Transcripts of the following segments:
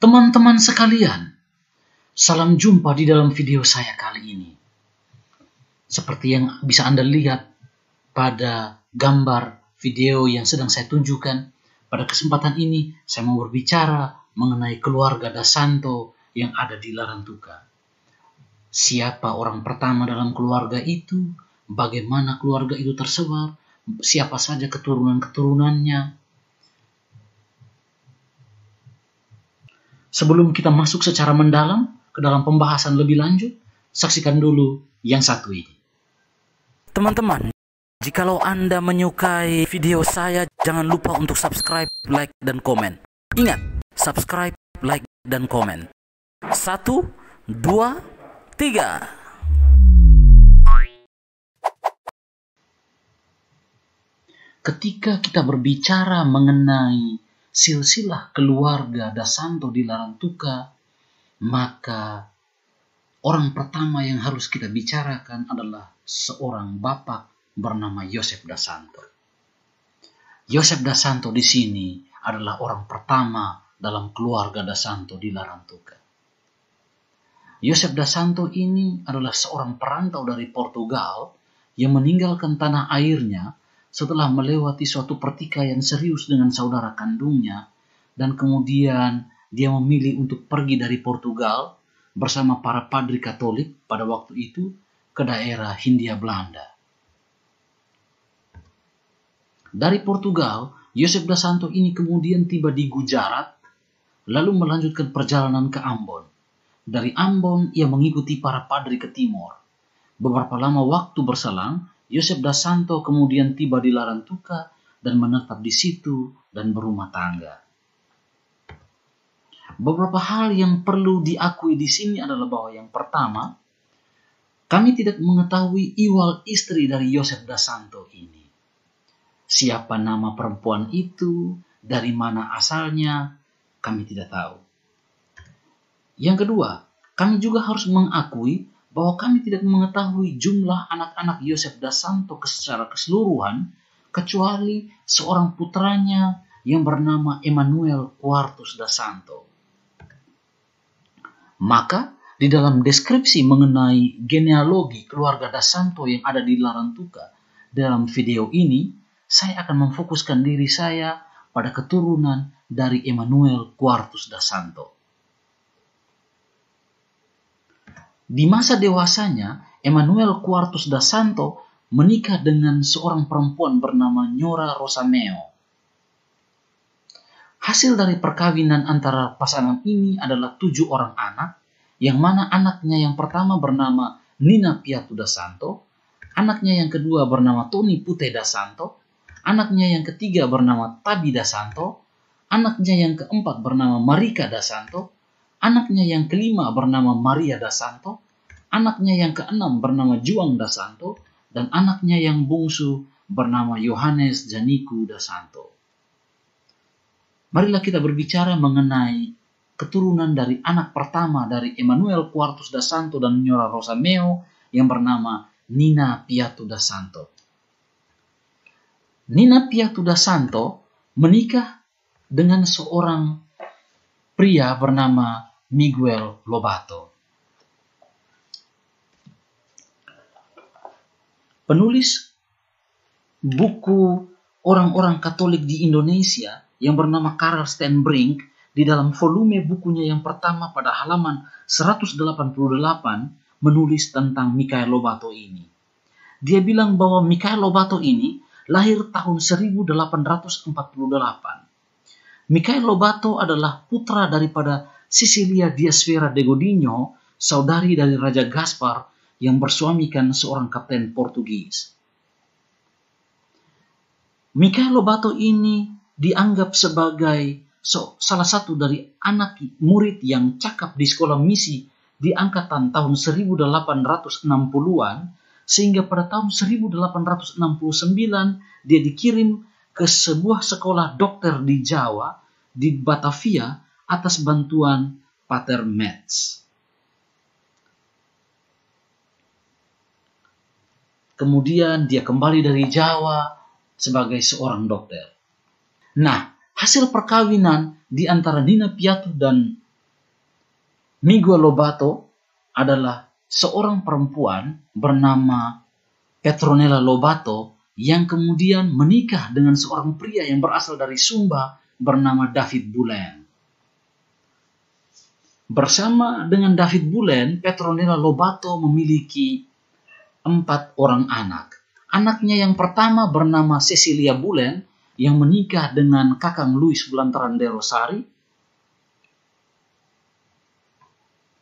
Teman-teman sekalian, salam jumpa di dalam video saya kali ini. Seperti yang bisa Anda lihat pada gambar video yang sedang saya tunjukkan, pada kesempatan ini saya mau berbicara mengenai keluarga Dasanto yang ada di Larantuka. Siapa orang pertama dalam keluarga itu, bagaimana keluarga itu tersebar, siapa saja keturunan-keturunannya, Sebelum kita masuk secara mendalam ke dalam pembahasan lebih lanjut, saksikan dulu yang satu ini. Teman-teman, jikalau Anda menyukai video saya, jangan lupa untuk subscribe, like, dan komen. Ingat, subscribe, like, dan komen. Satu, dua, tiga. Ketika kita berbicara mengenai silsilah keluarga Dasanto di Larantuka, maka orang pertama yang harus kita bicarakan adalah seorang bapak bernama Yosef Dasanto. Yosef Dasanto di sini adalah orang pertama dalam keluarga Dasanto di Larantuka. Yosef Dasanto ini adalah seorang perantau dari Portugal yang meninggalkan tanah airnya setelah melewati suatu pertikaian serius dengan saudara kandungnya, dan kemudian dia memilih untuk pergi dari Portugal bersama para padri Katolik pada waktu itu ke daerah Hindia Belanda. Dari Portugal, Yosef da Santo ini kemudian tiba di Gujarat, lalu melanjutkan perjalanan ke Ambon. Dari Ambon, ia mengikuti para padri ke timur. Beberapa lama waktu berselang, Yosef Dasanto kemudian tiba di Larantuka dan menetap di situ dan berumah tangga. Beberapa hal yang perlu diakui di sini adalah bahwa yang pertama, kami tidak mengetahui iwal istri dari Yosef Dasanto ini. Siapa nama perempuan itu, dari mana asalnya, kami tidak tahu. Yang kedua, kami juga harus mengakui bahwa kami tidak mengetahui jumlah anak-anak Yosef da Santo secara keseluruhan kecuali seorang putranya yang bernama Emmanuel Quartus da Santo. Maka di dalam deskripsi mengenai genealogi keluarga da Santo yang ada di Larantuka dalam video ini, saya akan memfokuskan diri saya pada keturunan dari Emmanuel Quartus da Santo. Di masa dewasanya, Emmanuel Quartus da Santo menikah dengan seorang perempuan bernama Nyora Rosameo. Hasil dari perkawinan antara pasangan ini adalah tujuh orang anak, yang mana anaknya yang pertama bernama Nina Piatu da Santo, anaknya yang kedua bernama Tony Pute da Santo, anaknya yang ketiga bernama Tabi da Santo, anaknya yang keempat bernama Marika da Santo, anaknya yang kelima bernama Maria Dasanto, anaknya yang keenam bernama Juang Dasanto, dan anaknya yang bungsu bernama Yohanes Janiku Dasanto. Marilah kita berbicara mengenai keturunan dari anak pertama dari Emmanuel Quartus Dasanto dan Nyora Rosameo yang bernama Nina Piatu Dasanto. Nina Piatu Dasanto menikah dengan seorang pria bernama Miguel Lobato. Penulis buku orang-orang Katolik di Indonesia yang bernama Karl Steinbrink di dalam volume bukunya yang pertama pada halaman 188 menulis tentang Mikael Lobato ini. Dia bilang bahwa Mikael Lobato ini lahir tahun 1848. Mikhail Lobato adalah putra daripada Sicilia Diasfera de Godinho, saudari dari Raja Gaspar yang bersuamikan seorang kapten Portugis. Mikael Lobato ini dianggap sebagai so, salah satu dari anak murid yang cakap di sekolah misi di angkatan tahun 1860-an sehingga pada tahun 1869 dia dikirim ke sebuah sekolah dokter di Jawa di Batavia atas bantuan Pater Metz. Kemudian dia kembali dari Jawa sebagai seorang dokter. Nah, hasil perkawinan di antara Nina Piatu dan Miguel Lobato adalah seorang perempuan bernama Petronella Lobato yang kemudian menikah dengan seorang pria yang berasal dari Sumba bernama David Bulen. Bersama dengan David Bulen, Petronila Lobato memiliki empat orang anak. Anaknya yang pertama bernama Cecilia Bulen yang menikah dengan kakang Louis Bulantaran de Rosari.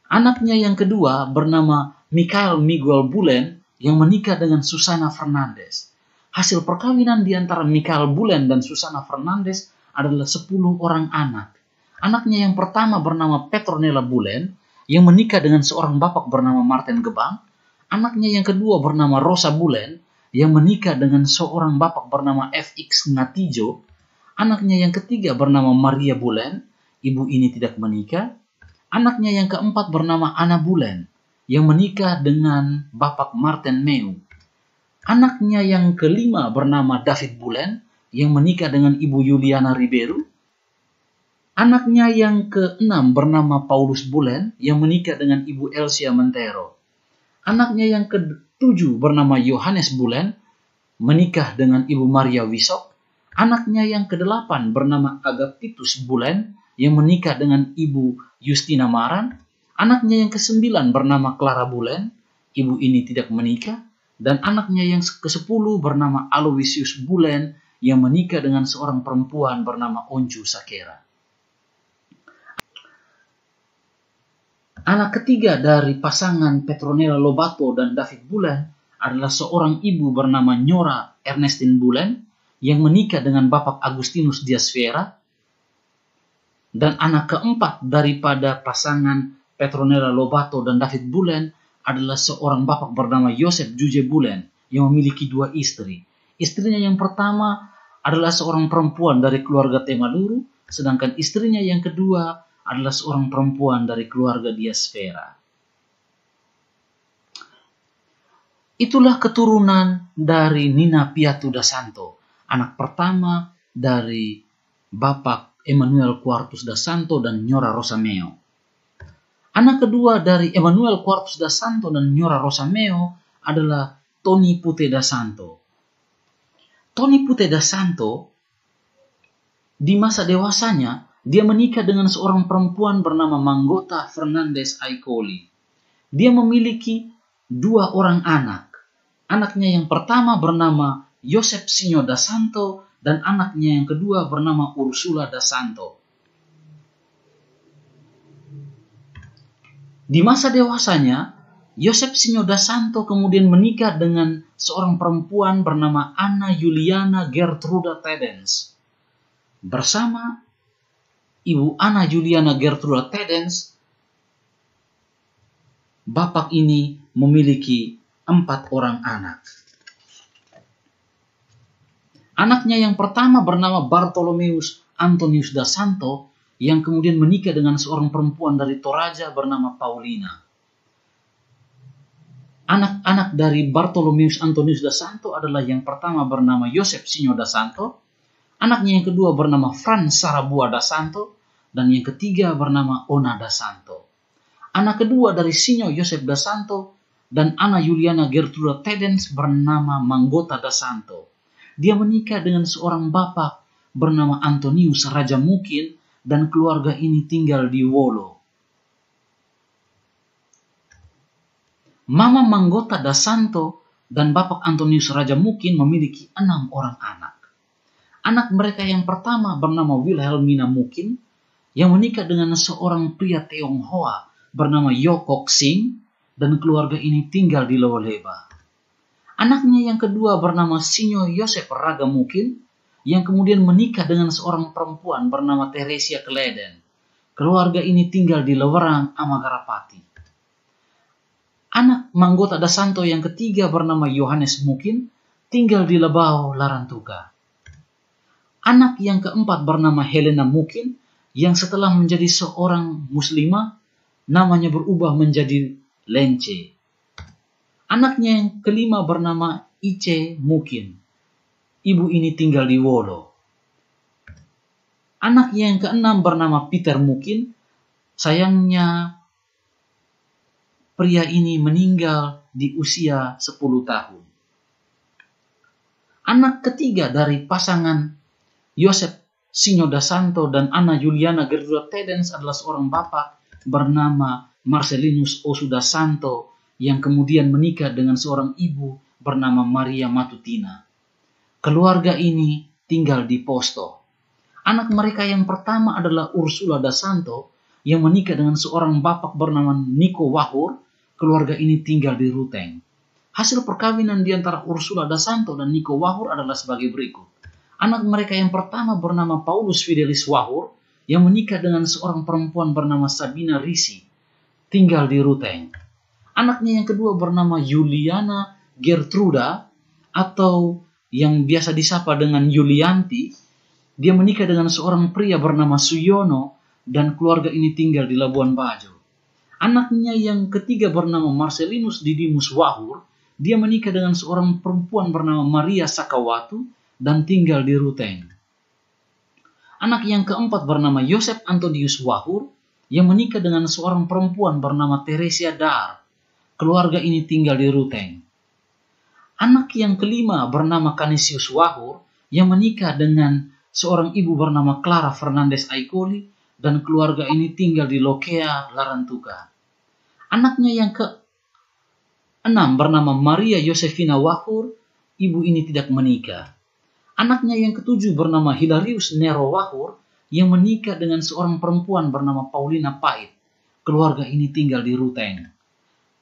Anaknya yang kedua bernama Michael Miguel Bulen yang menikah dengan Susana Fernandez. Hasil perkawinan di antara Michael Bulen dan Susana Fernandez adalah 10 orang anak. Anaknya yang pertama bernama Petronella Bulen yang menikah dengan seorang bapak bernama Martin Gebang. Anaknya yang kedua bernama Rosa Bulen yang menikah dengan seorang bapak bernama FX Ngatijo. Anaknya yang ketiga bernama Maria Bulen. Ibu ini tidak menikah. Anaknya yang keempat bernama Ana Bulen yang menikah dengan bapak Martin Meu. Anaknya yang kelima bernama David Bulen yang menikah dengan ibu Juliana Ribeiro Anaknya yang keenam bernama Paulus Bulen yang menikah dengan Ibu Elsia Mentero. Anaknya yang ketujuh bernama Yohanes Bulen menikah dengan Ibu Maria Wisok. Anaknya yang kedelapan bernama Agapitus Bulen yang menikah dengan Ibu Justina Maran. Anaknya yang kesembilan bernama Clara Bulen. Ibu ini tidak menikah. Dan anaknya yang kesepuluh bernama Aloysius Bulen yang menikah dengan seorang perempuan bernama Onju Sakera. Anak ketiga dari pasangan Petronella Lobato dan David Bulan adalah seorang ibu bernama Nyora Ernestine Bulan yang menikah dengan Bapak Agustinus Dias dan anak keempat daripada pasangan Petronella Lobato dan David Bulan adalah seorang bapak bernama Yosef Juje Bulan yang memiliki dua istri. Istrinya yang pertama adalah seorang perempuan dari keluarga Temaluru, sedangkan istrinya yang kedua adalah seorang perempuan dari keluarga diaspora. Itulah keturunan dari Nina Piatu da Santo, anak pertama dari Bapak Emmanuel Quartus da Santo dan Nyora Rosameo. Anak kedua dari Emmanuel Quartus da Santo dan Nyora Rosameo adalah Tony Pute da Santo. Tony Pute da Santo di masa dewasanya dia menikah dengan seorang perempuan bernama Manggota Fernandez Aikoli. Dia memiliki dua orang anak. Anaknya yang pertama bernama Yosep Sinyo da Santo dan anaknya yang kedua bernama Ursula da Santo. Di masa dewasanya, Yosep Sinyo da Santo kemudian menikah dengan seorang perempuan bernama Anna Juliana Gertruda Tedens. Bersama Ibu Ana Juliana Gertruda Tedens, bapak ini memiliki empat orang anak. Anaknya yang pertama bernama Bartolomeus Antonius da Santo yang kemudian menikah dengan seorang perempuan dari Toraja bernama Paulina. Anak-anak dari Bartolomeus Antonius da Santo adalah yang pertama bernama Yosef Sinyo da Santo, Anaknya yang kedua bernama Fran Sarabua da Santo dan yang ketiga bernama Ona da Santo. Anak kedua dari Sinyo Yosef da Santo dan Ana Juliana Gertruda Tedens bernama Manggota da Santo. Dia menikah dengan seorang bapak bernama Antonius Raja Mukin dan keluarga ini tinggal di Wolo. Mama Manggota da Santo dan Bapak Antonius Raja Mukin memiliki enam orang anak. Anak mereka yang pertama bernama Wilhelmina Mukin yang menikah dengan seorang pria Tionghoa bernama Yokok Sing dan keluarga ini tinggal di Lewaleba. Anaknya yang kedua bernama Sinyo Yosef Raga Mukin yang kemudian menikah dengan seorang perempuan bernama Teresia Kleden. Keluarga ini tinggal di Lewerang, Amagarapati. Anak Manggota Dasanto yang ketiga bernama Yohanes Mukin tinggal di Lebau, Larantuga. Anak yang keempat bernama Helena Mukin yang setelah menjadi seorang muslimah namanya berubah menjadi Lence. Anaknya yang kelima bernama Ice Mukin. Ibu ini tinggal di Wolo. Anak yang keenam bernama Peter Mukin. Sayangnya pria ini meninggal di usia 10 tahun. Anak ketiga dari pasangan Yosef Sinyoda Santo dan Ana Juliana Gerdua Tedens adalah seorang bapak bernama Marcelinus Osuda Santo yang kemudian menikah dengan seorang ibu bernama Maria Matutina. Keluarga ini tinggal di Posto. Anak mereka yang pertama adalah Ursula da Santo yang menikah dengan seorang bapak bernama Nico Wahur. Keluarga ini tinggal di Ruteng. Hasil perkawinan di antara Ursula da Santo dan Nico Wahur adalah sebagai berikut. Anak mereka yang pertama bernama Paulus Fidelis Wahur yang menikah dengan seorang perempuan bernama Sabina Risi, tinggal di Ruteng. Anaknya yang kedua bernama Juliana Gertruda atau yang biasa disapa dengan Yulianti, dia menikah dengan seorang pria bernama Suyono dan keluarga ini tinggal di Labuan Bajo. Anaknya yang ketiga bernama Marcelinus Didimus Wahur, dia menikah dengan seorang perempuan bernama Maria Sakawatu dan tinggal di Ruteng. Anak yang keempat bernama Yosef Antonius Wahur yang menikah dengan seorang perempuan bernama Teresia Dar. Keluarga ini tinggal di Ruteng. Anak yang kelima bernama Canisius Wahur yang menikah dengan seorang ibu bernama Clara Fernandez Aikoli dan keluarga ini tinggal di Lokea, Larantuka. Anaknya yang ke enam bernama Maria Yosefina Wahur, ibu ini tidak menikah. Anaknya yang ketujuh bernama Hilarius Nero Wahur yang menikah dengan seorang perempuan bernama Paulina Pait. Keluarga ini tinggal di Ruteng.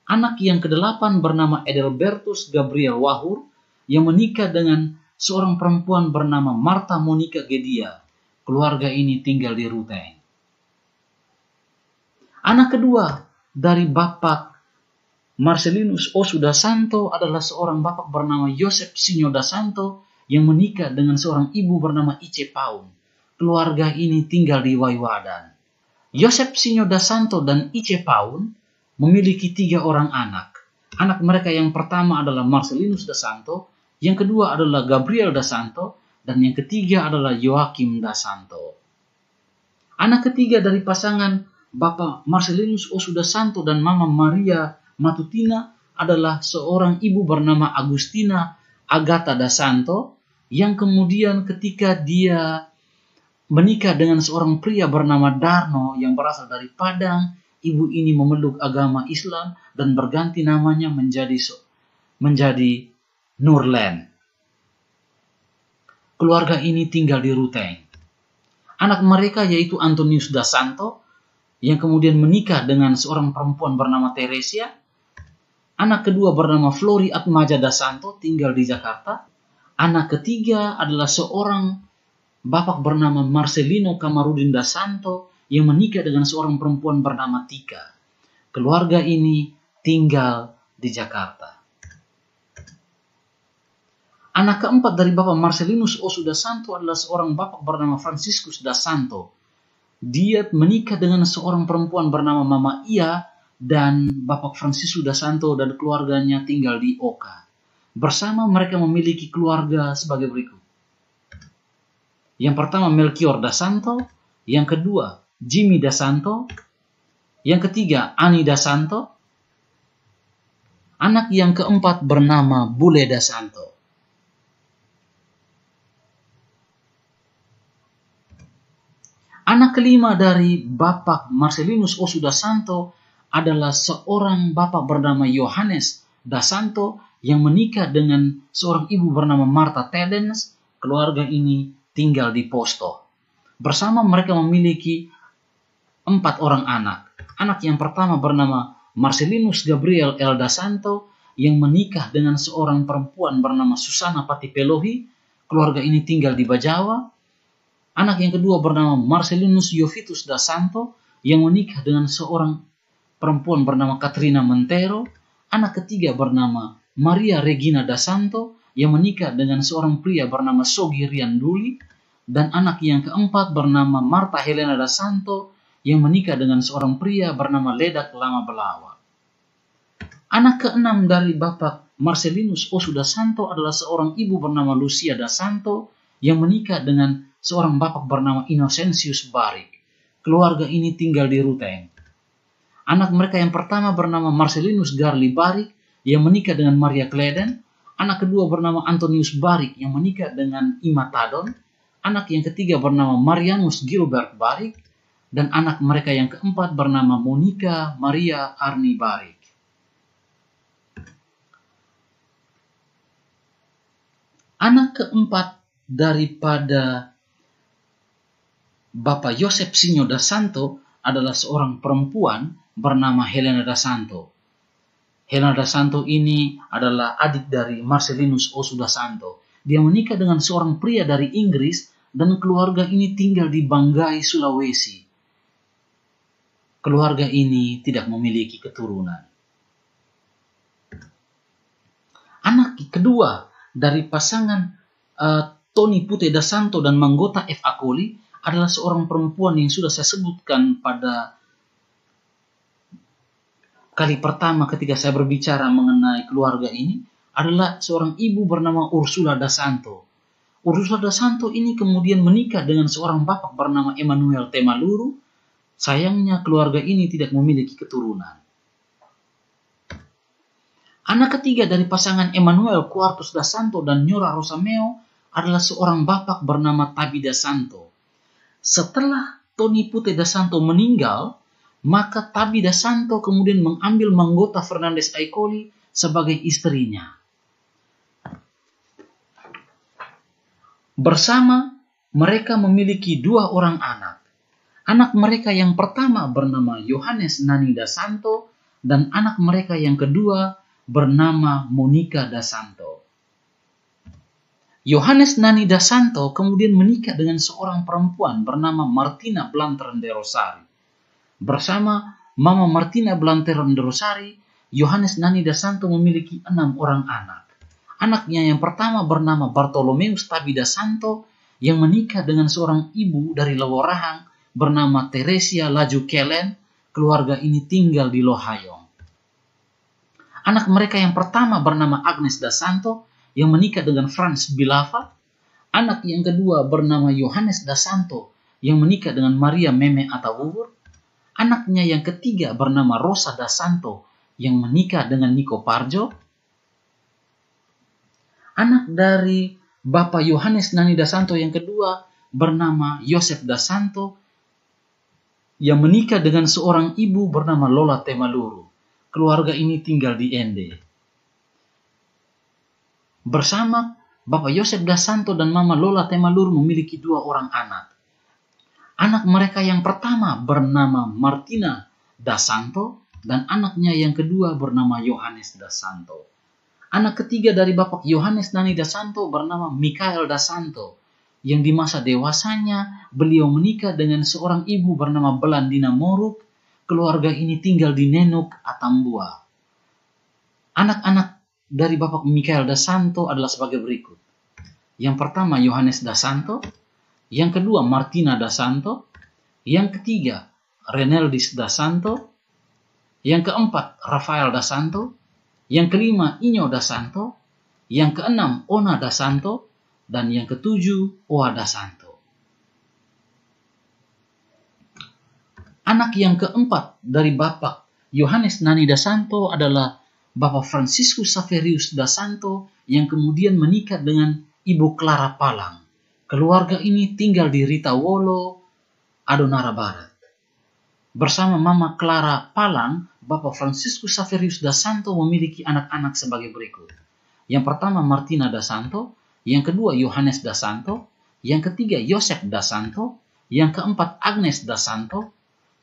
Anak yang kedelapan bernama Edelbertus Gabriel Wahur yang menikah dengan seorang perempuan bernama Marta Monica Gedia. Keluarga ini tinggal di Ruteng. Anak kedua dari Bapak Marcelinus Osuda Santo adalah seorang bapak bernama Yosef Sinyoda Santo yang menikah dengan seorang ibu bernama Ice Paun. Keluarga ini tinggal di Waiwadan. Yosep Sinyo Dasanto dan Ice Paun memiliki tiga orang anak. Anak mereka yang pertama adalah Marcelinus Dasanto, yang kedua adalah Gabriel Dasanto, dan yang ketiga adalah Joachim Dasanto. Anak ketiga dari pasangan Bapak Marcelinus Osuda Santo dan Mama Maria Matutina adalah seorang ibu bernama Agustina Agata Dasanto yang kemudian ketika dia menikah dengan seorang pria bernama Darno yang berasal dari Padang, ibu ini memeluk agama Islam dan berganti namanya menjadi menjadi Nurlen. Keluarga ini tinggal di Ruteng. Anak mereka yaitu Antonius da Santo yang kemudian menikah dengan seorang perempuan bernama Teresia. Anak kedua bernama Flori Atmaja da Santo tinggal di Jakarta Anak ketiga adalah seorang bapak bernama Marcelino Camarudin da Santo yang menikah dengan seorang perempuan bernama Tika. Keluarga ini tinggal di Jakarta. Anak keempat dari Bapak Marcelinus Osu da Santo adalah seorang bapak bernama Franciscus da Santo. Dia menikah dengan seorang perempuan bernama Mama Ia dan Bapak Franciscus da Santo dan keluarganya tinggal di Oka. Bersama mereka memiliki keluarga sebagai berikut. Yang pertama Melchior da Santo, yang kedua Jimmy da Santo, yang ketiga Ani da Santo, anak yang keempat bernama Bule da Santo. Anak kelima dari Bapak Marcelinus Osu Santo adalah seorang bapak bernama Yohanes Dasanto. Santo yang menikah dengan seorang ibu bernama Martha Tedens, keluarga ini tinggal di Posto. Bersama mereka memiliki empat orang anak. Anak yang pertama bernama Marcelinus Gabriel Elda Santo yang menikah dengan seorang perempuan bernama Susana Patipelohi. Keluarga ini tinggal di Bajawa. Anak yang kedua bernama Marcelinus Yovitus da Santo yang menikah dengan seorang perempuan bernama Katrina Mentero. Anak ketiga bernama Maria Regina da Santo yang menikah dengan seorang pria bernama Sogi Rianduli dan anak yang keempat bernama Marta Helena da Santo yang menikah dengan seorang pria bernama Ledak Lama Belawa. Anak keenam dari Bapak Marcelinus Osu da Santo adalah seorang ibu bernama Lucia da Santo yang menikah dengan seorang bapak bernama Innocentius Barik. Keluarga ini tinggal di Ruteng. Anak mereka yang pertama bernama Marcelinus Garli Barik yang menikah dengan Maria Kleden, anak kedua bernama Antonius Barik yang menikah dengan Ima anak yang ketiga bernama Marianus Gilbert Barik, dan anak mereka yang keempat bernama Monica Maria Arni Barik. Anak keempat daripada Bapak Yosef Sinyo da Santo adalah seorang perempuan bernama Helena da Santo. Helena Santo ini adalah adik dari Marcelinus Osuda Santo. Dia menikah dengan seorang pria dari Inggris dan keluarga ini tinggal di Banggai, Sulawesi. Keluarga ini tidak memiliki keturunan. Anak kedua dari pasangan uh, Tony Pute Santo dan Manggota F. Akoli adalah seorang perempuan yang sudah saya sebutkan pada kali pertama ketika saya berbicara mengenai keluarga ini adalah seorang ibu bernama Ursula da Santo. Ursula da Santo ini kemudian menikah dengan seorang bapak bernama Emmanuel Temaluru. Sayangnya keluarga ini tidak memiliki keturunan. Anak ketiga dari pasangan Emmanuel Quartus da Santo dan Nyora Rosameo adalah seorang bapak bernama Tabi da Santo. Setelah Tony Pute da Santo meninggal, maka Tabida Santo kemudian mengambil Manggota Fernandes Aikoli sebagai istrinya. Bersama mereka memiliki dua orang anak. Anak mereka yang pertama bernama Yohanes Nani Dasanto dan anak mereka yang kedua bernama Monica Dasanto. Santo. Yohanes Nani Dasanto kemudian menikah dengan seorang perempuan bernama Martina Blanter de Rosario bersama Mama Martina Blanter de Rosari, Yohanes Nani Dasanto memiliki enam orang anak. Anaknya yang pertama bernama Bartolomeus Tabida Santo yang menikah dengan seorang ibu dari Laworahang bernama Teresia Laju Kelen. Keluarga ini tinggal di Lohayong. Anak mereka yang pertama bernama Agnes Dasanto yang menikah dengan Franz Bilava. Anak yang kedua bernama Yohanes Dasanto yang menikah dengan Maria Meme Atawur anaknya yang ketiga bernama Rosa da Santo yang menikah dengan Nico Parjo, anak dari Bapak Yohanes Nani da Santo yang kedua bernama Yosef da Santo yang menikah dengan seorang ibu bernama Lola Temaluru. Keluarga ini tinggal di Ende. Bersama Bapak Yosef da Santo dan Mama Lola Temaluru memiliki dua orang anak. Anak mereka yang pertama bernama Martina da Santo dan anaknya yang kedua bernama Yohanes da Santo. Anak ketiga dari Bapak Yohanes Nani da Santo bernama Mikael da Santo yang di masa dewasanya beliau menikah dengan seorang ibu bernama Belandina Moruk. Keluarga ini tinggal di Nenuk, Atambua. Anak-anak dari Bapak Mikael da Santo adalah sebagai berikut. Yang pertama Yohanes da Santo, yang kedua, Martina da Santo. Yang ketiga, Reneldis da Santo. Yang keempat, Rafael da Santo. Yang kelima, Inyo da Santo. Yang keenam, Ona da Santo. Dan yang ketujuh, Oa da Santo. Anak yang keempat dari Bapak Yohanes Nani da Santo adalah Bapak Francisco Saverius da Santo yang kemudian menikah dengan Ibu Clara Palang. Keluarga ini tinggal di Rita Wolo, Adonara Barat. Bersama Mama Clara Palang, Bapak Francisco Saverius da Santo memiliki anak-anak sebagai berikut. Yang pertama Martina da Santo, yang kedua Yohanes da Santo, yang ketiga Yosef da Santo, yang keempat Agnes da Santo,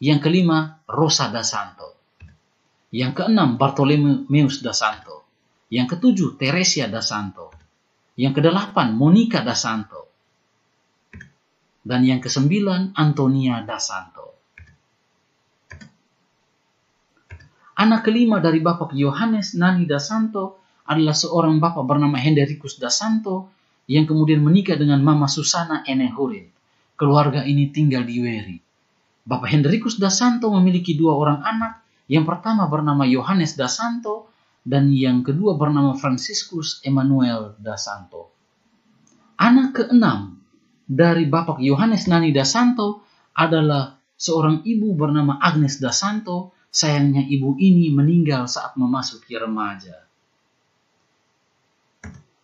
yang kelima Rosa da Santo, yang keenam Bartolomeus da Santo, yang ketujuh Teresia da Santo, yang kedelapan Monica da Santo, dan yang kesembilan, Antonia da Santo. Anak kelima dari Bapak Yohanes Nani da Santo adalah seorang bapak bernama Hendrikus da Santo yang kemudian menikah dengan Mama Susana Enehurin. Keluarga ini tinggal di Weri. Bapak Hendrikus da Santo memiliki dua orang anak, yang pertama bernama Yohanes da Santo dan yang kedua bernama Franciscus Emmanuel da Santo. Anak keenam dari Bapak Yohanes Nani Dasanto adalah seorang ibu bernama Agnes Dasanto. Sayangnya ibu ini meninggal saat memasuki remaja.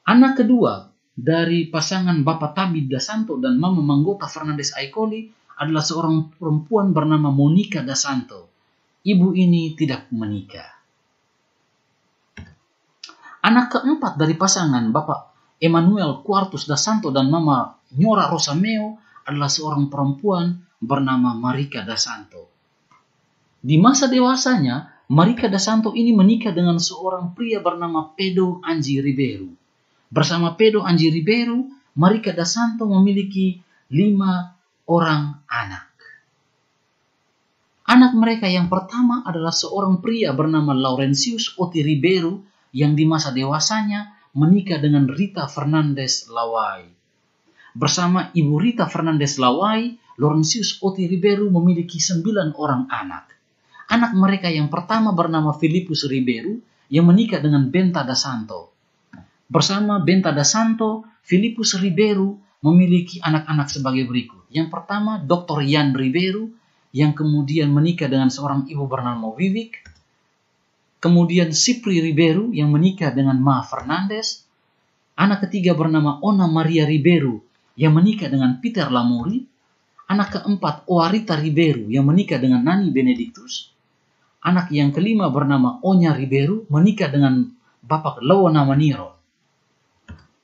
Anak kedua dari pasangan Bapak Tabib Dasanto dan Mama Manggota Fernandes Aikoli adalah seorang perempuan bernama Monica Dasanto. Ibu ini tidak menikah. Anak keempat dari pasangan Bapak Emmanuel Quartus Dasanto dan Mama Nyora Rosameo adalah seorang perempuan bernama Marika Dasanto. Di masa dewasanya, Marika Dasanto ini menikah dengan seorang pria bernama Pedro Anji Ribeiro. Bersama Pedro Anji Ribeiro, Marika Dasanto memiliki lima orang anak. Anak mereka yang pertama adalah seorang pria bernama Laurentius Oti Ribeiro yang di masa dewasanya menikah dengan Rita Fernandez Lawai bersama Ibu Rita Fernandez Lawai, Laurentius Oti Ribeiro memiliki sembilan orang anak. Anak mereka yang pertama bernama Filipus Ribeiro yang menikah dengan Benta da Santo. Bersama Benta da Santo, Filipus Ribeiro memiliki anak-anak sebagai berikut. Yang pertama, Dr. Yan Ribeiro yang kemudian menikah dengan seorang ibu bernama Vivik. Kemudian Sipri Ribeiro yang menikah dengan Ma Fernandez. Anak ketiga bernama Ona Maria Ribeiro yang menikah dengan Peter Lamori, anak keempat Oarita Ribeiro yang menikah dengan Nani Benedictus, anak yang kelima bernama Onya Ribeiro menikah dengan Bapak Lawona Maniro.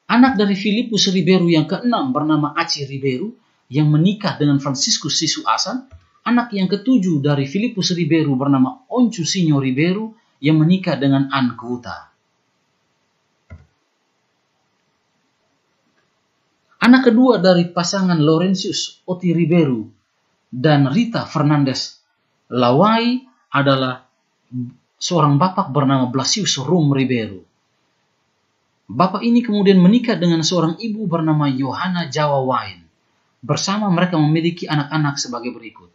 Anak dari Filipus Ribeiro yang keenam bernama Aci Ribeiro yang menikah dengan Franciscus Sisu Asan, anak yang ketujuh dari Filipus Ribeiro bernama Oncu Sinyo Ribeiro yang menikah dengan Ann Anak kedua dari pasangan Laurentius Oti Ribeiro dan Rita Fernandez Lawai adalah seorang bapak bernama Blasius Rum Ribeiro. Bapak ini kemudian menikah dengan seorang ibu bernama Johanna Jawa Wain. Bersama mereka memiliki anak-anak sebagai berikut.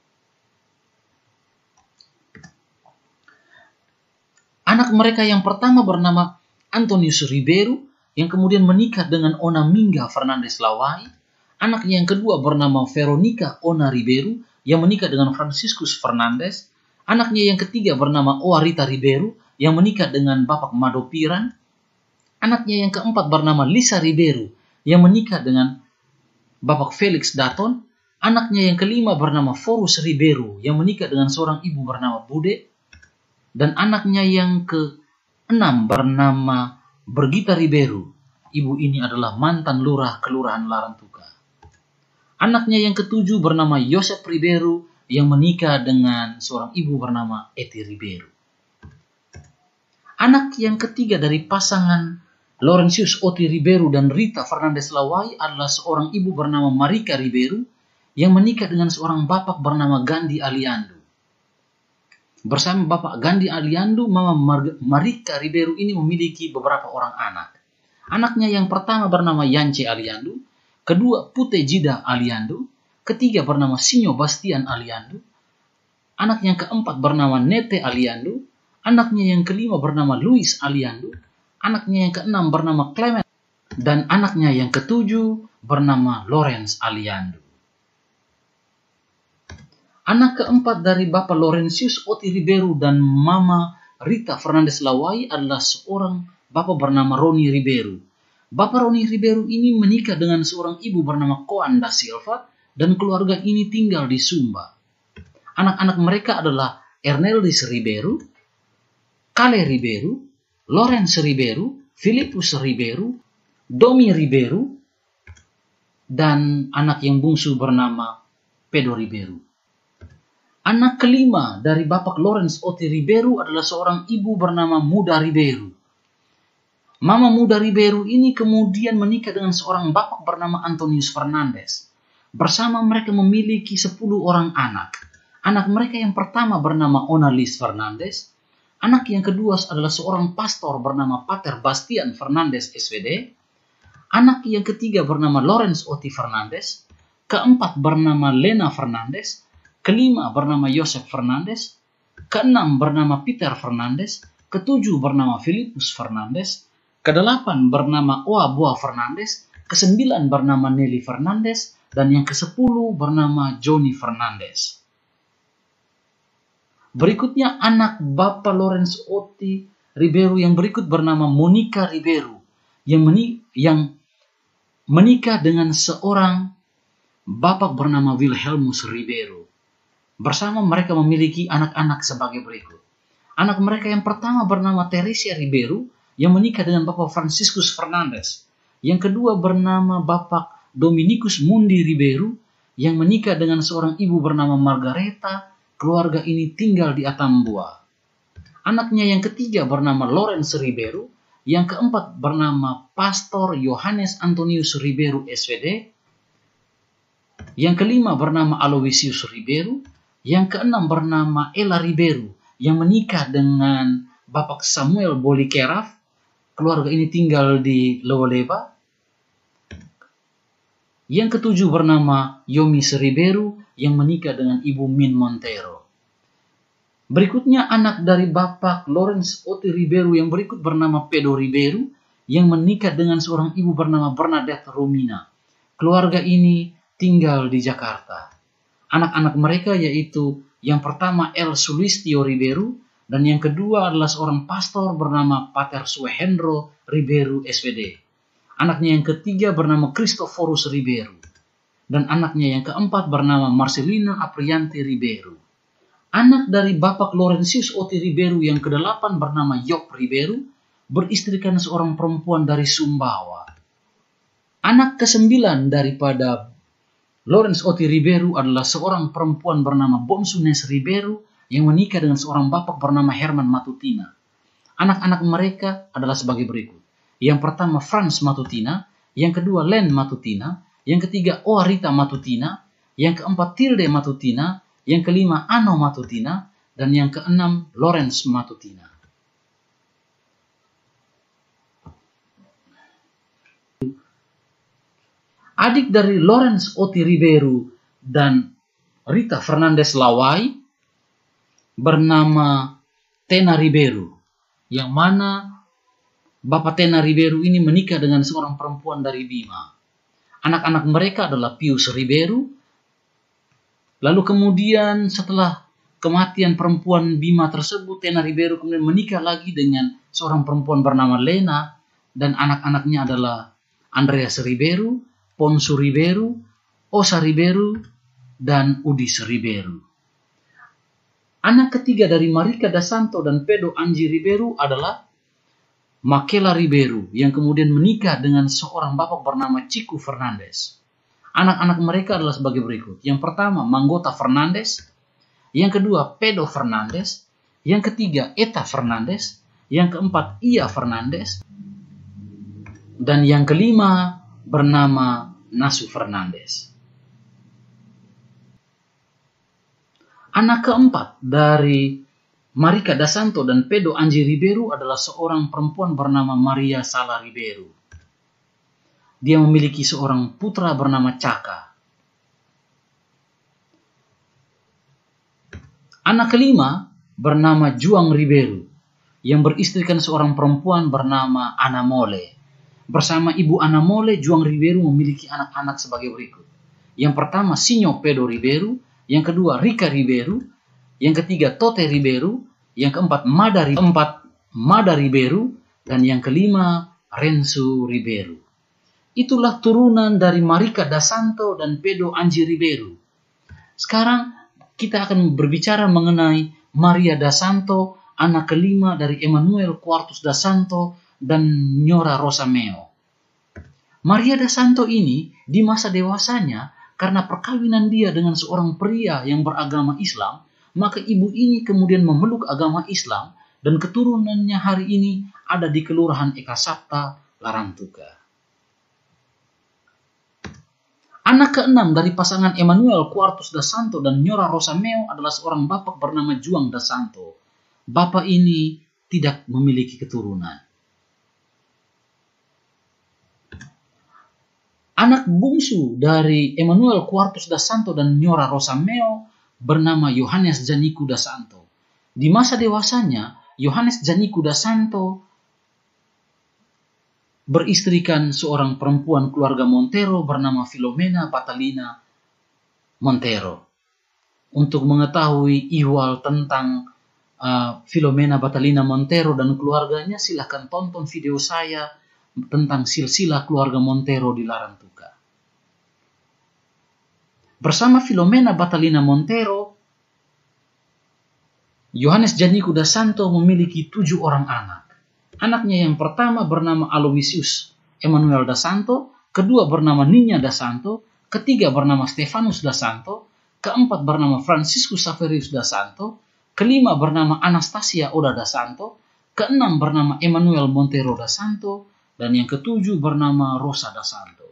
Anak mereka yang pertama bernama Antonius Ribeiro yang kemudian menikah dengan Ona Mingga Fernandes Lawai, anaknya yang kedua bernama Veronica Ona Ribeiro yang menikah dengan Franciscus Fernandes. anaknya yang ketiga bernama Oarita Ribeiro yang menikah dengan Bapak Madopiran, anaknya yang keempat bernama Lisa Ribeiro yang menikah dengan Bapak Felix Daton, anaknya yang kelima bernama Forus Ribeiro yang menikah dengan seorang ibu bernama Bude, dan anaknya yang keenam bernama Bergita Ribeiro, ibu ini adalah mantan lurah Kelurahan Larantuka. Anaknya yang ketujuh bernama Yosef Ribeiro yang menikah dengan seorang ibu bernama Eti Ribeiro. Anak yang ketiga dari pasangan Laurentius Oti Ribeiro dan Rita Fernandez Lawai adalah seorang ibu bernama Marika Ribeiro yang menikah dengan seorang bapak bernama Gandhi Aliando. Bersama Bapak Gandhi Aliandu, Mama Marika Ribeiro ini memiliki beberapa orang anak. Anaknya yang pertama bernama Yance Aliandu, kedua Pute Jida Aliandu, ketiga bernama Sinyo Bastian Aliandu, anaknya yang keempat bernama Nete Aliandu, anaknya yang kelima bernama Luis Aliandu, anaknya yang keenam bernama Clement, dan anaknya yang ketujuh bernama Lawrence Aliandu. Anak keempat dari Bapak Laurentius Oti Ribeiro dan Mama Rita Fernandes Lawai adalah seorang bapak bernama Roni Ribeiro. Bapak Roni Ribeiro ini menikah dengan seorang ibu bernama Koan Silva dan keluarga ini tinggal di Sumba. Anak-anak mereka adalah Ernelis Ribeiro, Kale Ribeiro, Lorenz Ribeiro, Filipus Ribeiro, Domi Ribeiro, dan anak yang bungsu bernama Pedro Ribeiro. Anak kelima dari Bapak Lawrence Oti Ribeiro adalah seorang ibu bernama Muda Ribeiro. Mama Muda Ribeiro ini kemudian menikah dengan seorang bapak bernama Antonius Fernandez. Bersama mereka memiliki 10 orang anak. Anak mereka yang pertama bernama Onalis Fernandez. Anak yang kedua adalah seorang pastor bernama Pater Bastian Fernandez SWD. Anak yang ketiga bernama Lawrence Oti Fernandez. Keempat bernama Lena Fernandez kelima bernama Yosef Fernandez, keenam bernama Peter Fernandez, ketujuh bernama Filipus Fernandez, kedelapan bernama Oa Oabua Fernandez, kesembilan bernama Nelly Fernandez, dan yang kesepuluh bernama Johnny Fernandez. Berikutnya anak Bapak Lawrence Oti Ribeiro yang berikut bernama Monica Ribeiro yang, meni yang menikah dengan seorang bapak bernama Wilhelmus Ribeiro. Bersama mereka memiliki anak-anak sebagai berikut. Anak mereka yang pertama bernama Teresia Ribeiro yang menikah dengan Bapak Franciscus Fernandes. Yang kedua bernama Bapak Dominicus Mundi Ribeiro yang menikah dengan seorang ibu bernama Margareta. Keluarga ini tinggal di Atambua. Anaknya yang ketiga bernama Lorenz Ribeiro, yang keempat bernama Pastor Johannes Antonius Ribeiro SVD, yang kelima bernama Aloysius Ribeiro, yang keenam bernama Ella Ribeiro yang menikah dengan Bapak Samuel Bolikeraf. Keluarga ini tinggal di Lewaleba. Yang ketujuh bernama Yomi Seriberu yang menikah dengan Ibu Min Montero. Berikutnya anak dari Bapak Lawrence Oti Ribeiro yang berikut bernama Pedro Ribeiro yang menikah dengan seorang ibu bernama Bernadette Romina. Keluarga ini tinggal di Jakarta anak-anak mereka yaitu yang pertama El Sulistio Ribeiro dan yang kedua adalah seorang pastor bernama Pater Suhendro Ribeiro SVD. Anaknya yang ketiga bernama Kristoforus Ribeiro dan anaknya yang keempat bernama Marcelina Aprianti Ribeiro. Anak dari Bapak Laurentius Oti Ribeiro yang kedelapan bernama Yop Ribeiro beristrikan seorang perempuan dari Sumbawa. Anak kesembilan daripada Lawrence Oti Ribeiro adalah seorang perempuan bernama Bonsunes Ribeiro yang menikah dengan seorang bapak bernama Herman Matutina. Anak-anak mereka adalah sebagai berikut. Yang pertama Franz Matutina, yang kedua Len Matutina, yang ketiga Oarita Matutina, yang keempat Tilde Matutina, yang kelima Ano Matutina, dan yang keenam Lawrence Matutina. adik dari Lawrence Oti Ribeiro dan Rita Fernandez Lawai bernama Tena Ribeiro yang mana Bapak Tena Ribeiro ini menikah dengan seorang perempuan dari Bima. Anak-anak mereka adalah Pius Ribeiro. Lalu kemudian setelah kematian perempuan Bima tersebut, Tena Ribeiro kemudian menikah lagi dengan seorang perempuan bernama Lena dan anak-anaknya adalah Andreas Ribeiro, Ponsu Ribeiro, Osa Ribeiro, dan Udis Ribeiro. Anak ketiga dari Marika Dasanto dan Pedro Anji Ribeiro adalah Makela Ribeiro yang kemudian menikah dengan seorang bapak bernama Ciku Fernandez. Anak-anak mereka adalah sebagai berikut. Yang pertama, Manggota Fernandez. Yang kedua, Pedro Fernandez. Yang ketiga, Eta Fernandez. Yang keempat, Ia Fernandez. Dan yang kelima, bernama Nasu Fernandes. Anak keempat dari Marika Dasanto dan Pedro Anji Ribeiro adalah seorang perempuan bernama Maria Sala Ribeiro. Dia memiliki seorang putra bernama Caka. Anak kelima bernama Juang Ribeiro yang beristrikan seorang perempuan bernama Ana Mole. Bersama Ibu Ana Mole, Juang Ribeiro memiliki anak-anak sebagai berikut. Yang pertama, Sinyo Pedro Ribeiro. Yang kedua, Rika Ribeiro. Yang ketiga, Tote Ribeiro. Yang keempat, Mada, keempat, Mada Ribeiro. Dan yang kelima, Renzo Ribeiro. Itulah turunan dari Marika da Santo dan Pedro Anji Ribeiro. Sekarang kita akan berbicara mengenai Maria da Santo, anak kelima dari Emmanuel Quartus da Santo, dan Nyora Rosameo. Maria da Santo ini di masa dewasanya karena perkawinan dia dengan seorang pria yang beragama Islam, maka ibu ini kemudian memeluk agama Islam dan keturunannya hari ini ada di Kelurahan Eka Sapta, Larantuka. Anak keenam dari pasangan Emmanuel Quartus da Santo dan Nyora Rosameo adalah seorang bapak bernama Juang da Santo. Bapak ini tidak memiliki keturunan. Anak bungsu dari Emmanuel Quartus da Santo dan Nyora Rosameo bernama Yohanes Janiku da Santo. Di masa dewasanya, Yohanes Janiku da Santo beristrikan seorang perempuan keluarga Montero bernama Filomena Patalina Montero. Untuk mengetahui ihwal tentang uh, Filomena Patalina Montero dan keluarganya, silahkan tonton video saya tentang silsilah keluarga Montero di Larantuka. Bersama Filomena Batalina Montero, Yohanes Janiku da Santo memiliki tujuh orang anak. Anaknya yang pertama bernama Aloysius Emmanuel da Santo, kedua bernama Nina da Santo, ketiga bernama Stefanus da Santo, keempat bernama Francisco Saverius da Santo, kelima bernama Anastasia Oda da Santo, keenam bernama Emmanuel Montero da Santo, dan yang ketujuh bernama Rosa da Santo.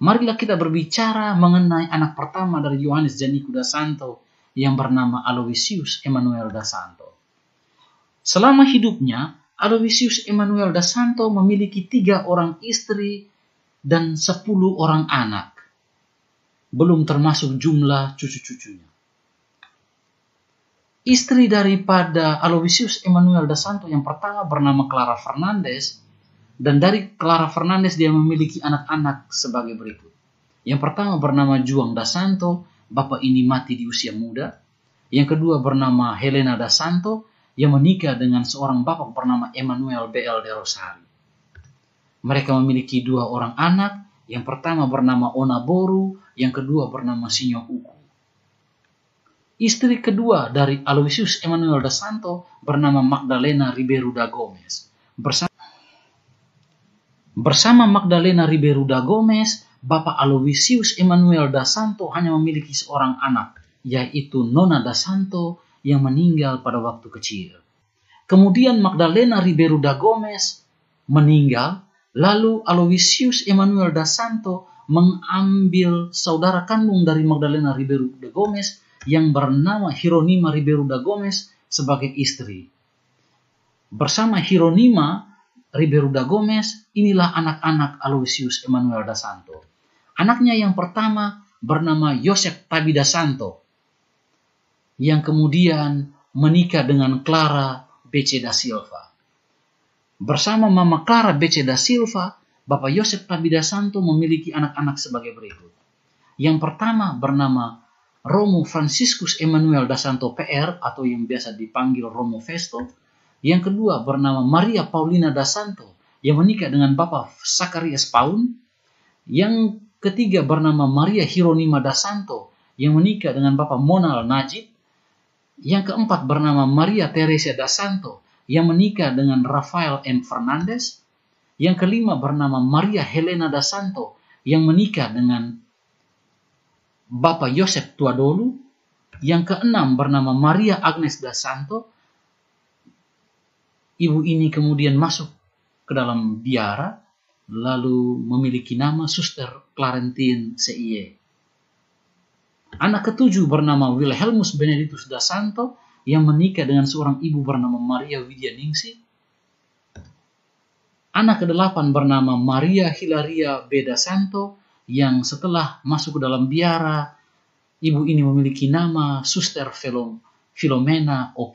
Marilah kita berbicara mengenai anak pertama dari Yohanes Janiku da Santo yang bernama Aloysius Emmanuel da Santo. Selama hidupnya, Aloysius Emmanuel da Santo memiliki tiga orang istri dan sepuluh orang anak, belum termasuk jumlah cucu-cucunya istri daripada Aloysius Emmanuel de Santo yang pertama bernama Clara Fernandez dan dari Clara Fernandez dia memiliki anak-anak sebagai berikut. Yang pertama bernama Juang da Santo, bapak ini mati di usia muda. Yang kedua bernama Helena da Santo yang menikah dengan seorang bapak bernama Emmanuel B.L. de Rosario. Mereka memiliki dua orang anak, yang pertama bernama Onaboru, yang kedua bernama Sinyo Uku. Istri kedua dari Aloysius Emmanuel da Santo bernama Magdalena Ribeiro da Gomes. Bersama, Magdalena Ribeiro da Gomes, Bapak Aloysius Emmanuel da Santo hanya memiliki seorang anak, yaitu Nona da Santo yang meninggal pada waktu kecil. Kemudian Magdalena Ribeiro da Gomes meninggal, lalu Aloysius Emmanuel da Santo mengambil saudara kandung dari Magdalena Ribeiro da Gomes yang bernama Hironima Ribeiro da Gomes sebagai istri. Bersama Hironima Ribeiro da Gomes, inilah anak-anak Aloysius Emanuel da Santo. Anaknya yang pertama bernama Yosef Tabida Santo, yang kemudian menikah dengan Clara Bece da Silva. Bersama Mama Clara Bece da Silva, Bapak Yosef Tabida Santo memiliki anak-anak sebagai berikut. Yang pertama bernama Romo Franciscus Emmanuel da Santo PR atau yang biasa dipanggil Romo Festo. yang kedua bernama Maria Paulina da Santo yang menikah dengan Bapak Sakarias Paun, yang ketiga bernama Maria Hironima da Santo yang menikah dengan Bapak Monal Najib, yang keempat bernama Maria Teresa da Santo yang menikah dengan Rafael M. Fernandez, yang kelima bernama Maria Helena da Santo yang menikah dengan Bapak Yosef Tuadolu, yang keenam bernama Maria Agnes da Santo. Ibu ini kemudian masuk ke dalam biara, lalu memiliki nama Suster Clarentine C.I.E. Anak ketujuh bernama Wilhelmus Benedictus da Santo yang menikah dengan seorang ibu bernama Maria Ningsi. Anak kedelapan bernama Maria Hilaria Beda Santo yang setelah masuk ke dalam biara, ibu ini memiliki nama Suster Filomena Op.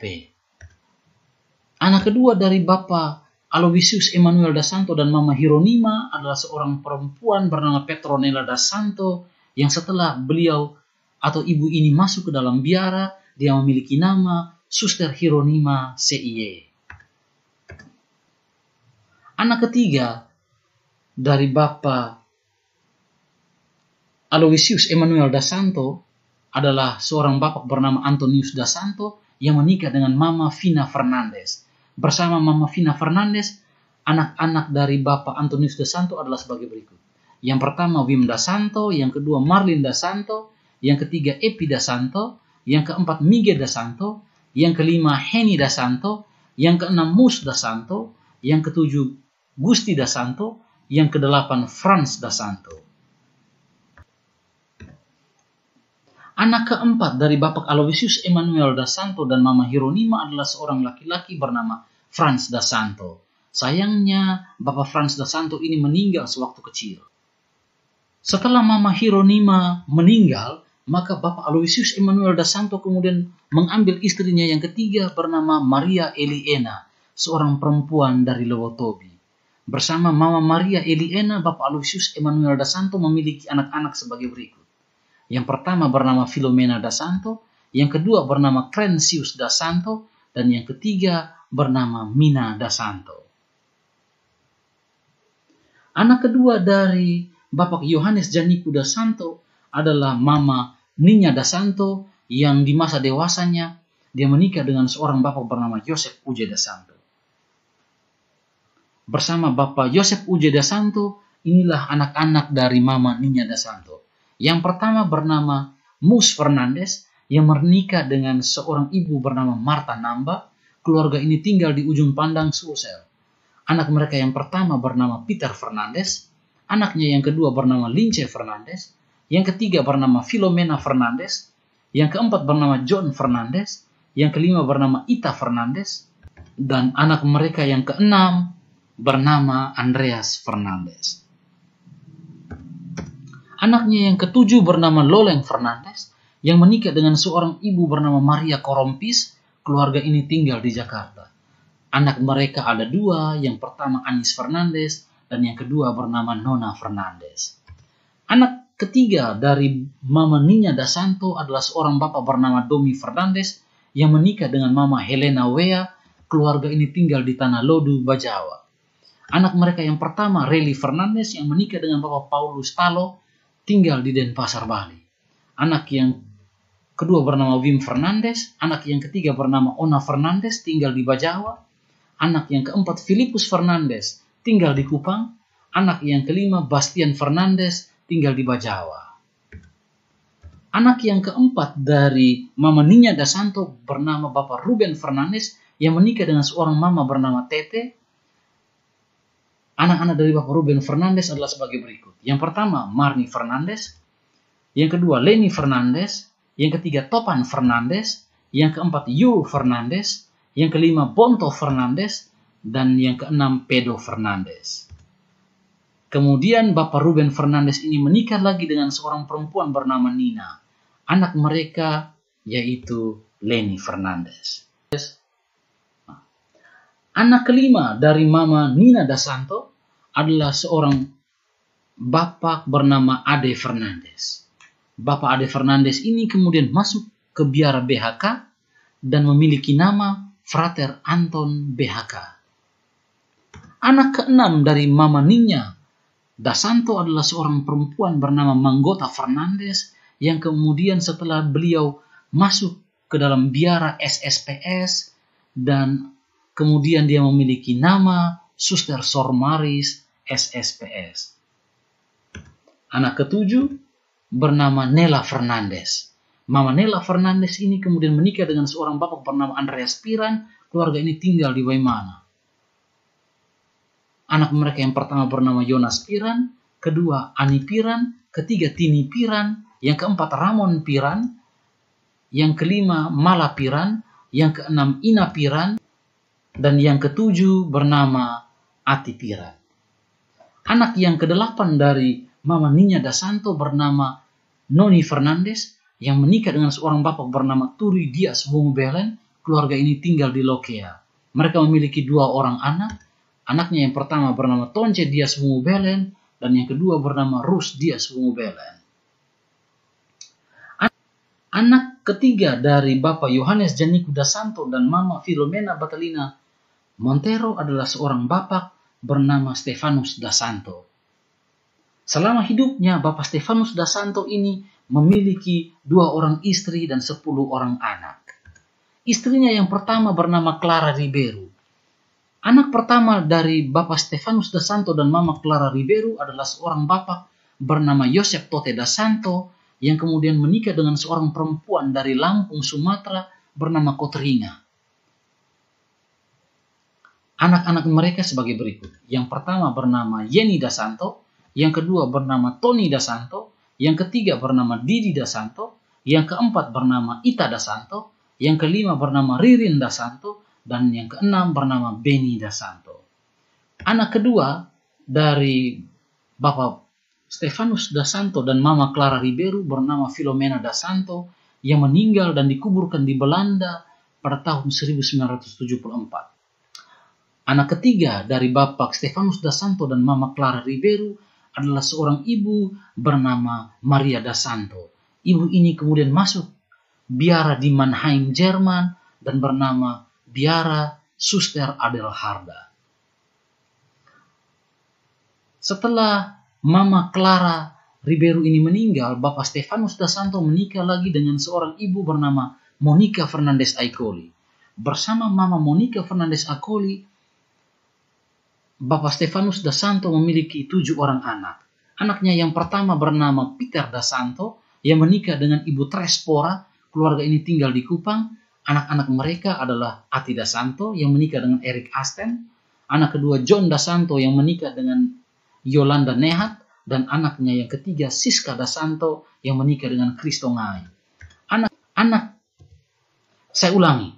Anak kedua dari Bapak Aloysius Emmanuel da Santo dan Mama Hironima adalah seorang perempuan bernama Petronella da Santo yang setelah beliau atau ibu ini masuk ke dalam biara, dia memiliki nama Suster Hironima CIE. Anak ketiga dari Bapak Aloysius Emmanuel da Santo adalah seorang bapak bernama Antonius da Santo yang menikah dengan Mama Vina Fernandez. Bersama Mama Vina Fernandez, anak-anak dari Bapak Antonius da Santo adalah sebagai berikut. Yang pertama Wim da Santo, yang kedua Marlin da Santo, yang ketiga Epi da Santo, yang keempat Miguel da Santo, yang kelima Henny da Santo, yang keenam Mus da Santo, yang ketujuh Gusti da Santo, yang kedelapan Franz da Santo. Anak keempat dari Bapak Aloysius Emmanuel da Santo dan Mama Hironima adalah seorang laki-laki bernama Franz da Santo. Sayangnya, Bapak Franz da Santo ini meninggal sewaktu kecil. Setelah Mama Hironima meninggal, maka Bapak Aloysius Emmanuel da Santo kemudian mengambil istrinya yang ketiga bernama Maria Eliena, seorang perempuan dari Lewotobi. Bersama Mama Maria Eliena, Bapak Aloysius Emmanuel da Santo memiliki anak-anak sebagai berikut. Yang pertama bernama Filomena da Santo, yang kedua bernama Crensius da Santo, dan yang ketiga bernama Mina da Santo. Anak kedua dari Bapak Yohanes Janiku da Santo adalah Mama Ninya da Santo yang di masa dewasanya dia menikah dengan seorang bapak bernama Yosef Uje da Santo. Bersama Bapak Yosef Uje da Santo, inilah anak-anak dari Mama Ninya da Santo. Yang pertama bernama Mus Fernandes yang menikah dengan seorang ibu bernama Marta Namba. Keluarga ini tinggal di ujung pandang Sulsel. Anak mereka yang pertama bernama Peter Fernandes, anaknya yang kedua bernama Lince Fernandes, yang ketiga bernama Filomena Fernandes, yang keempat bernama John Fernandes, yang kelima bernama Ita Fernandes, dan anak mereka yang keenam bernama Andreas Fernandes. Anaknya yang ketujuh bernama Loleng Fernandes yang menikah dengan seorang ibu bernama Maria Korompis, keluarga ini tinggal di Jakarta. Anak mereka ada dua, yang pertama Anis Fernandes dan yang kedua bernama Nona Fernandes. Anak ketiga dari Mama Nina Dasanto adalah seorang bapak bernama Domi Fernandes yang menikah dengan Mama Helena Wea, keluarga ini tinggal di Tanah Lodu, Bajawa. Anak mereka yang pertama, Reli Fernandes, yang menikah dengan Bapak Paulus Talo, tinggal di Denpasar, Bali. Anak yang kedua bernama Wim Fernandes, anak yang ketiga bernama Ona Fernandes tinggal di Bajawa, anak yang keempat Filipus Fernandes tinggal di Kupang, anak yang kelima Bastian Fernandes tinggal di Bajawa. Anak yang keempat dari Mama Ninya Dasanto bernama Bapak Ruben Fernandes yang menikah dengan seorang mama bernama Tete Anak-anak dari Bapak Ruben Fernandes adalah sebagai berikut. Yang pertama, Marni Fernandes. Yang kedua, Leni Fernandes. Yang ketiga, Topan Fernandes. Yang keempat, Yu Fernandes. Yang kelima, Bonto Fernandes. Dan yang keenam, Pedro Fernandes. Kemudian Bapak Ruben Fernandes ini menikah lagi dengan seorang perempuan bernama Nina. Anak mereka yaitu Leni Fernandes. Anak kelima dari Mama Nina Dasanto adalah seorang bapak bernama Ade Fernandes. Bapak Ade Fernandes ini kemudian masuk ke biara BHK dan memiliki nama Frater Anton BHK. Anak keenam dari Mama Ninya, Dasanto adalah seorang perempuan bernama Manggota Fernandes yang kemudian setelah beliau masuk ke dalam biara SSPS dan kemudian dia memiliki nama Suster Sormaris SSPS. Anak ketujuh bernama Nela Fernandez. Mama Nela Fernandez ini kemudian menikah dengan seorang bapak bernama Andreas Piran. Keluarga ini tinggal di Waimana. Anak mereka yang pertama bernama Jonas Piran, kedua Ani Piran, ketiga Tini Piran, yang keempat Ramon Piran, yang kelima Mala Piran, yang keenam Ina Piran, dan yang ketujuh bernama Ati Piran anak yang kedelapan dari Mama Nina Dasanto bernama Noni Fernandes yang menikah dengan seorang bapak bernama Turi Dias Wong Belen. Keluarga ini tinggal di Lokea. Mereka memiliki dua orang anak. Anaknya yang pertama bernama Tonce Dias Wong Belen dan yang kedua bernama Rus Dias Wong Belen. Anak ketiga dari Bapak Yohanes Janiku Dasanto dan Mama Filomena Batalina Montero adalah seorang bapak bernama Stefanus da Santo. Selama hidupnya, Bapak Stefanus da Santo ini memiliki dua orang istri dan sepuluh orang anak. Istrinya yang pertama bernama Clara Ribeiro. Anak pertama dari Bapak Stefanus da Santo dan Mama Clara Ribeiro adalah seorang bapak bernama Yosef Tote da Santo yang kemudian menikah dengan seorang perempuan dari Lampung, Sumatera bernama Kotringa anak-anak mereka sebagai berikut. Yang pertama bernama Yeni Dasanto, yang kedua bernama Tony Dasanto, yang ketiga bernama Didi Dasanto, yang keempat bernama Ita Dasanto, yang kelima bernama Ririn Dasanto, dan yang keenam bernama Benny Dasanto. Anak kedua dari Bapak Stefanus Dasanto dan Mama Clara Riberu bernama Filomena Dasanto yang meninggal dan dikuburkan di Belanda pada tahun 1974. Anak ketiga dari Bapak Stefanus da Santo dan Mama Clara Ribeiro adalah seorang ibu bernama Maria da Santo. Ibu ini kemudian masuk biara di Mannheim, Jerman dan bernama biara Suster Adelharda. Setelah Mama Clara Ribeiro ini meninggal, Bapak Stefanus da Santo menikah lagi dengan seorang ibu bernama Monica Fernandez Aikoli. Bersama Mama Monica Fernandez Aikoli, Bapak Stefanus da Santo memiliki tujuh orang anak. Anaknya yang pertama bernama Peter da Santo yang menikah dengan Ibu Trespora. Keluarga ini tinggal di Kupang. Anak-anak mereka adalah Ati da Santo yang menikah dengan Erik Asten. Anak kedua John da Santo yang menikah dengan Yolanda Nehat. Dan anaknya yang ketiga Siska da Santo yang menikah dengan Kristo Ngai. Anak, anak, saya ulangi.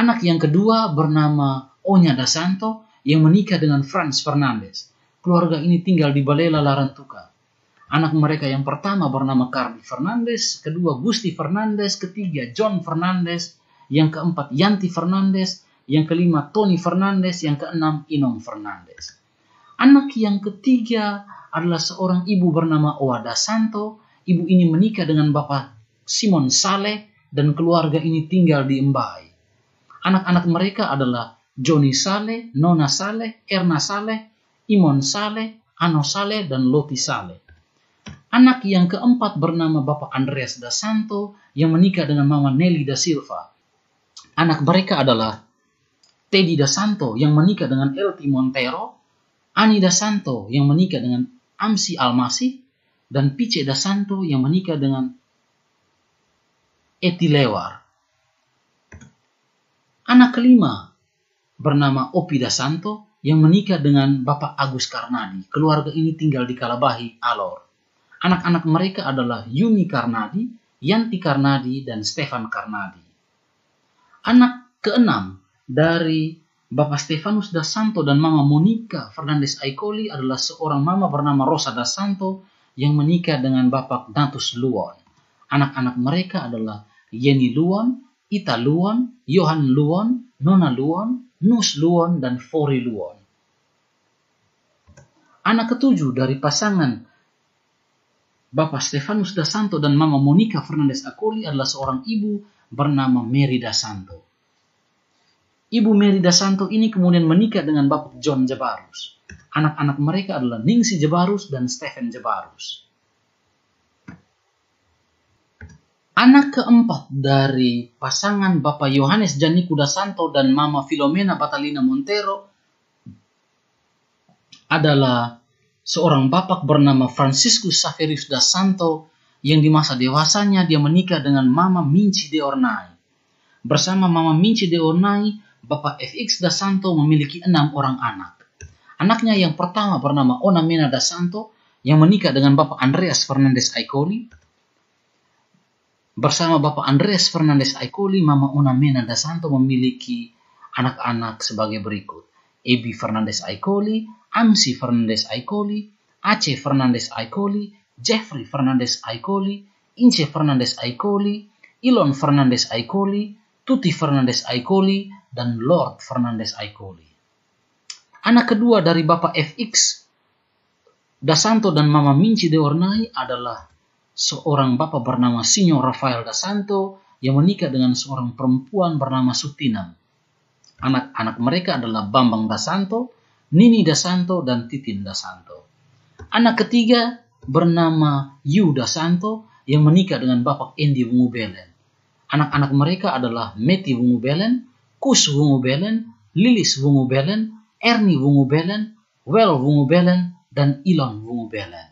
Anak yang kedua bernama Onya da Santo yang menikah dengan Franz Fernandes. Keluarga ini tinggal di Balela Larantuka. Anak mereka yang pertama bernama Carly Fernandes, kedua Gusti Fernandes, ketiga John Fernandes, yang keempat Yanti Fernandes, yang kelima Tony Fernandes, yang keenam Inom Fernandes. Anak yang ketiga adalah seorang ibu bernama Oada Santo. Ibu ini menikah dengan Bapak Simon Saleh dan keluarga ini tinggal di Embai. Anak-anak mereka adalah Joni Sale, Nona Sale, Erna Sale, Imon Sale, Ano Sale, dan Loti Sale. Anak yang keempat bernama Bapak Andreas da Santo yang menikah dengan Mama Nelly da Silva. Anak mereka adalah Teddy da Santo yang menikah dengan Elti Montero, Ani da Santo yang menikah dengan Amsi Almasih, dan Pice da Santo yang menikah dengan Eti Lewar. Anak kelima bernama Opida Santo yang menikah dengan Bapak Agus Karnadi. Keluarga ini tinggal di Kalabahi, Alor. Anak-anak mereka adalah Yumi Karnadi, Yanti Karnadi, dan Stefan Karnadi. Anak keenam dari Bapak Stefanus Santo dan Mama Monica Fernandes Aikoli adalah seorang mama bernama Rosa Santo yang menikah dengan Bapak Natus Luon. Anak-anak mereka adalah Yeni Luon, Ita Luon, Johan Luon, Nona Luon, Nusluon dan Fori Luon. Anak ketujuh dari pasangan Bapak Stefanus da Santo dan Mama Monica Fernandez Akoli adalah seorang ibu bernama Mary da Santo. Ibu Mary da Santo ini kemudian menikah dengan Bapak John Jabarus. Anak-anak mereka adalah Ningsi Jabarus dan Stephen Jabarus. anak keempat dari pasangan Bapak Yohanes Jani Kudasanto dan Mama Filomena Batalina Montero adalah seorang bapak bernama Francisco Saverius da Santo yang di masa dewasanya dia menikah dengan Mama Minci de Ornai. Bersama Mama Minci de Ornai, Bapak FX da Santo memiliki enam orang anak. Anaknya yang pertama bernama Ona Mena da Santo yang menikah dengan Bapak Andreas Fernandez Aikoli bersama Bapak Andres Fernandez Aikoli, Mama Una Menanda Dasanto memiliki anak-anak sebagai berikut. Ebi Fernandez Aikoli, Amsi Fernandez Aikoli, Ace Fernandez Aikoli, Jeffrey Fernandez Aikoli, Ince Fernandez Aikoli, Elon Fernandez Aikoli, Tuti Fernandez Aikoli, dan Lord Fernandez Aikoli. Anak kedua dari Bapak FX, Dasanto dan Mama Minci Deornai adalah seorang bapak bernama Sinyor Rafael da Santo yang menikah dengan seorang perempuan bernama Sutinam. Anak-anak mereka adalah Bambang da Santo, Nini da Santo, dan Titin da Santo. Anak ketiga bernama Yu da Santo yang menikah dengan Bapak Endi Wungubelen. Anak-anak mereka adalah Meti Wungubelen, Kus Wungubelen, Lilis Wungubelen, Erni Wungubelen, Well Wungubelen, dan Ilon Wungubelen.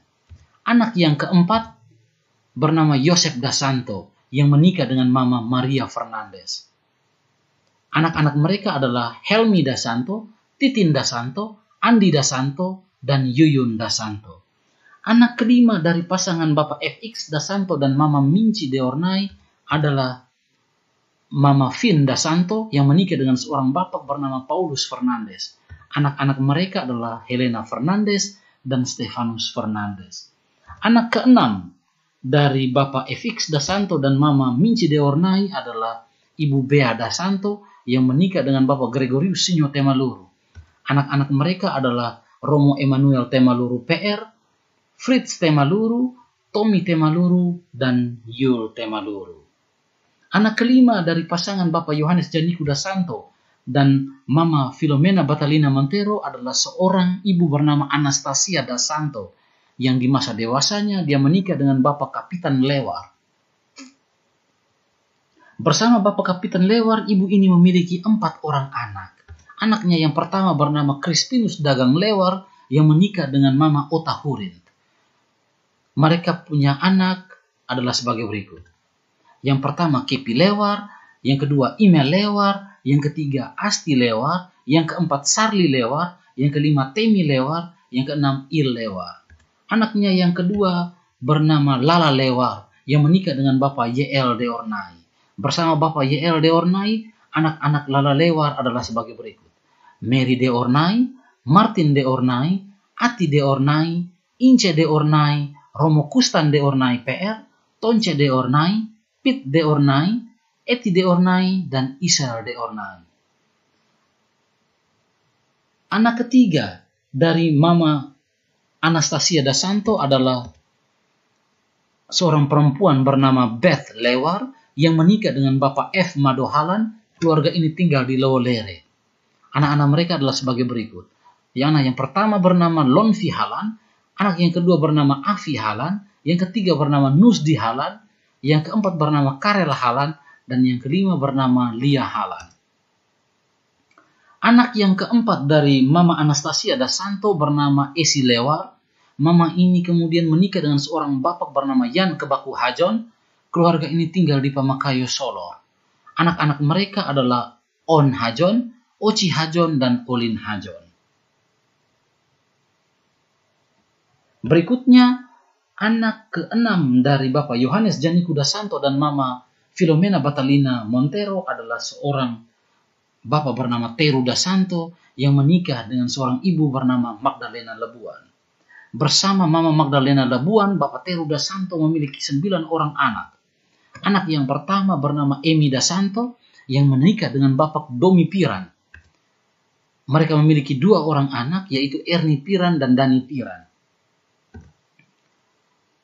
Anak yang keempat bernama Yosef Dasanto yang menikah dengan Mama Maria Fernandez. Anak-anak mereka adalah Helmi Dasanto, Titin Dasanto, Andi Dasanto, dan Yuyun Dasanto. Anak kelima dari pasangan Bapak FX Dasanto dan Mama Minci Deornai adalah Mama Vin Dasanto yang menikah dengan seorang bapak bernama Paulus Fernandes. Anak-anak mereka adalah Helena Fernandes dan Stefanus Fernandes. Anak keenam dari Bapak FX Dasanto dan Mama Minci Deornai adalah Ibu Bea Dasanto yang menikah dengan Bapak Gregorius Sinyo Temaluru. Anak-anak mereka adalah Romo Emanuel Temaluru PR, Fritz Temaluru, Tommy Temaluru, dan Yul Temaluru. Anak kelima dari pasangan Bapak Yohanes Janiku Dasanto dan Mama Filomena Batalina Montero adalah seorang ibu bernama Anastasia Dasanto yang di masa dewasanya dia menikah dengan Bapak Kapitan Lewar. Bersama Bapak Kapitan Lewar, ibu ini memiliki empat orang anak. Anaknya yang pertama bernama Crispinus Dagang Lewar yang menikah dengan Mama Ota Hurin. Mereka punya anak adalah sebagai berikut. Yang pertama Kepi Lewar, yang kedua Imel Lewar, yang ketiga Asti Lewar, yang keempat Sarli Lewar, yang kelima Temi Lewar, yang keenam Il Lewar. Anaknya yang kedua bernama Lala Lewar yang menikah dengan Bapak YL Deornai. Bersama Bapak YL Deornai, anak-anak Lala Lewar adalah sebagai berikut. Mary Deornai, Martin Deornai, Ati Deornai, Ince Deornai, Romo Kustan Deornai PR, Tonce Deornai, Pit Deornai, Eti Deornai, dan Israel Deornai. Anak ketiga dari Mama Anastasia da Santo adalah seorang perempuan bernama Beth Lewar yang menikah dengan Bapak F. Madohalan. Keluarga ini tinggal di Lowolere. Anak-anak mereka adalah sebagai berikut. Yang anak yang pertama bernama Lonfi Halan, anak yang kedua bernama Afi Halan, yang ketiga bernama Nusdi Halan, yang keempat bernama Karel Halan, dan yang kelima bernama Lia Halan. Anak yang keempat dari Mama Anastasia ada Santo bernama Esi Lewar. Mama ini kemudian menikah dengan seorang bapak bernama Yan Kebaku Hajon. Keluarga ini tinggal di Pamakayo, Solo. Anak-anak mereka adalah On Hajon, Ochi Hajon, dan Olin Hajon. Berikutnya, anak keenam dari Bapak Yohanes Janiku Santo dan Mama Filomena Batalina Montero adalah seorang bapak bernama Teru Dasanto yang menikah dengan seorang ibu bernama Magdalena Labuan. Bersama Mama Magdalena Labuan, Bapak Teru Dasanto memiliki sembilan orang anak. Anak yang pertama bernama Emi Dasanto yang menikah dengan Bapak Domi Piran. Mereka memiliki dua orang anak yaitu Erni Piran dan Dani Piran.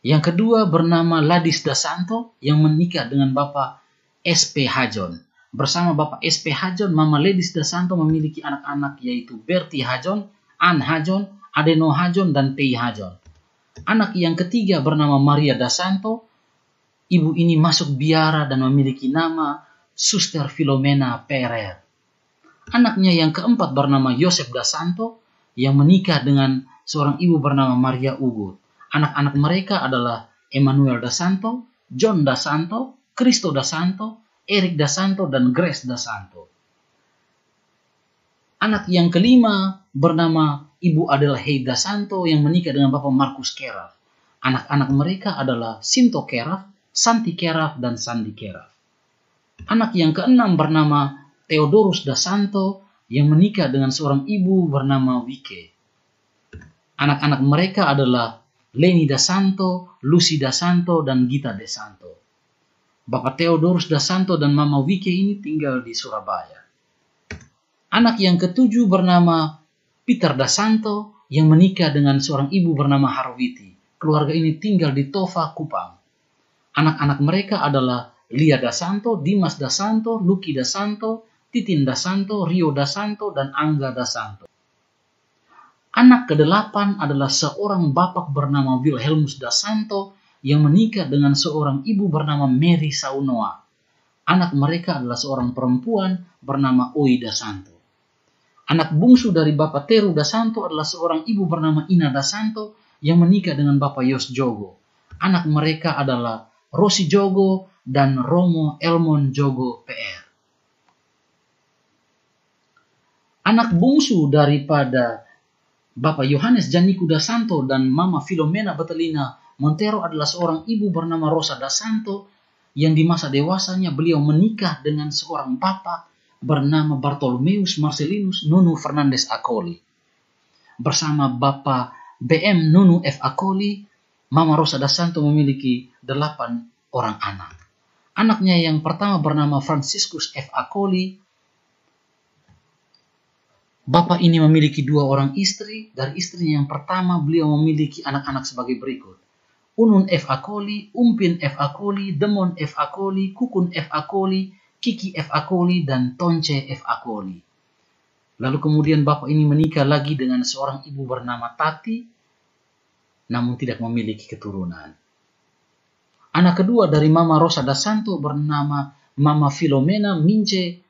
Yang kedua bernama Ladis Dasanto yang menikah dengan Bapak SP Hajon bersama Bapak SP Hajon, Mama Ledis Dasanto memiliki anak-anak yaitu Berti Hajon, An Hajon, Adeno Hajon, dan Tei Hajon. Anak yang ketiga bernama Maria Dasanto. Ibu ini masuk biara dan memiliki nama Suster Filomena Perer. Anaknya yang keempat bernama Yosef Dasanto yang menikah dengan seorang ibu bernama Maria Ugut. Anak-anak mereka adalah Emmanuel Dasanto, John Dasanto, Cristo Dasanto, Eric Dasanto dan Grace Dasanto. Anak yang kelima bernama Ibu adalah Hei Dasanto yang menikah dengan Bapak Markus Keraf. Anak-anak mereka adalah Sinto Keraf, Santi Keraf, dan Sandi Keraf. Anak yang keenam bernama Theodorus Dasanto yang menikah dengan seorang ibu bernama Wike. Anak-anak mereka adalah Leni Dasanto, Lucy Dasanto, dan Gita Dasanto. Bapak Theodorus Dasanto dan Mama Wike ini tinggal di Surabaya. Anak yang ketujuh bernama Peter Dasanto yang menikah dengan seorang ibu bernama Harwiti. Keluarga ini tinggal di Tova, Kupang. Anak-anak mereka adalah Lia Dasanto, Dimas Dasanto, Luki Dasanto, Titin Dasanto, Rio Dasanto, dan Angga Dasanto. Anak kedelapan adalah seorang bapak bernama Wilhelmus Dasanto yang menikah dengan seorang ibu bernama Mary Saunoa. Anak mereka adalah seorang perempuan bernama Oida Santo. Anak bungsu dari Bapak Teru Dasanto adalah seorang ibu bernama Ina Dasanto yang menikah dengan Bapak Yos Jogo. Anak mereka adalah Rosi Jogo dan Romo Elmon Jogo PR. Anak bungsu daripada Bapak Yohanes Janiku Dasanto dan Mama Filomena Betelina Montero adalah seorang ibu bernama Rosa da Santo yang di masa dewasanya beliau menikah dengan seorang bapak bernama Bartolomeus Marcelinus Nunu Fernandes Acoli. Bersama Bapak BM Nunu F. Acoli, Mama Rosa da Santo memiliki delapan orang anak. Anaknya yang pertama bernama Franciscus F. Acoli. Bapak ini memiliki dua orang istri. Dari istrinya yang pertama, beliau memiliki anak-anak sebagai berikut. Unun F. acoli, Umpin F. acoli, Demon F. acoli, Kukun F. acoli, Kiki F. acoli, dan Tonce F. acoli. Lalu kemudian bapak ini menikah lagi dengan seorang ibu bernama Tati, namun tidak memiliki keturunan. Anak kedua dari Mama Rosa da Santo bernama Mama Filomena Mince